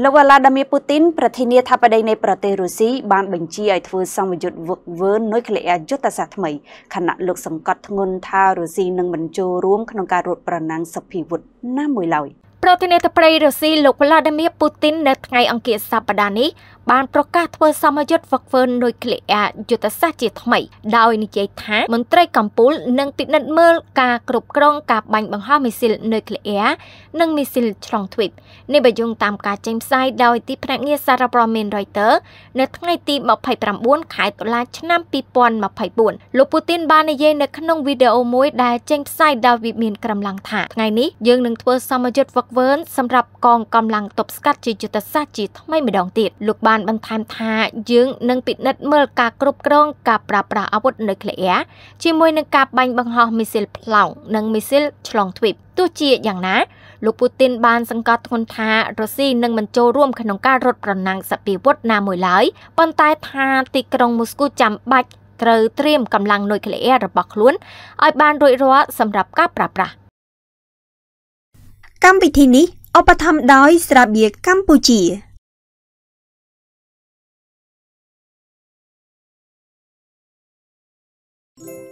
លោកវ្លាឌីមៀពូទីនប្រធានាធិបតីនៃប្រទេសរុស្ស៊ីបានបញ្ជាឲ្យធ្វើសម្ពយុទ្ធវឹកវើនុយក្លេអ៊ែរយុទ្ធសាស្ត្រថ្មីខណៈលោកសង្កត់ធ្ងន់ថារុស្ស៊ីនឹងមិនចូលរួមក្នុងការរត់ប្រណាំងសភីវុធណាមួយឡើយ។ប្រធានាធិបតីរុស្ស៊ីលោក Vladimir Putin នៅថ្ងៃអង្គារសប្តាហ៍នេះបានប្រកាសធ្វើសមយុទ្ធហ្វឹកហ្វឺននុយក្លេអ៊ែរយុទ្ធសាស្ត្រជាថ្មីដោយនិយាយថាមន្ត្រីកម្ពុជានឹងពិនិត្យមើលការគ្រប់គ្រងការបាញ់បង្ហោះមីស៊ីលនុយក្លេអ៊ែរនិងមីស៊ីលឆ្លងទ្វីបនេះបញ្យងតាមការចេញផ្សាយដោយទីភ្នាក់ងារសារព័ត៌មាន Reuters នៅថ្ងៃទី29ខែតុលាឆ្នាំ2024លោកពូទីនបាននិយាយនៅក្នុងវីដេអូមួយដែលចេញផ្សាយដោយវិមានក្រំឡាំងថាថ្ងៃនេះយើងនឹងធ្វើសមយុទ្ធហ្វឹកវឿនសម្រាប់កងកម្លាំងទប់ស្កាត់ជាយុទ្ធសាស្ត្រជាថ្មីម្ដងទៀតលោកបានបន្ថែមថាយើងនឹងពិនិត្យមើលការគ្រប់គ្រងការប្រើប្រាស់អាវុធនុយក្លេអ៊ែរជាមួយនឹងការបាញ់បង្ហោះមីស៊ីលប្លង់និងមីស៊ីលឆ្លងទ្វីបទោះជាយ៉ាងណា លោកពូទីន បាន សង្កត់ធ្ងន់ថារុស្ស៊ីនឹងមិនចូលរួមក្នុងការរត់ប្រណាំងសពាវុធណាមួយឡើយប៉ុន្តែថាទីក្រុងមូស្គូចាំបាច់ត្រូវត្រៀមកម្លាំងនុយក្លេអ៊ែររបស់ខ្លួនឲ្យបានរួចរាល់សម្រាប់ការប្រើប្រាស់កម្មវិធីនេះឧបត្ថម្ភដោយ ស្រាបៀរកម្ពុជា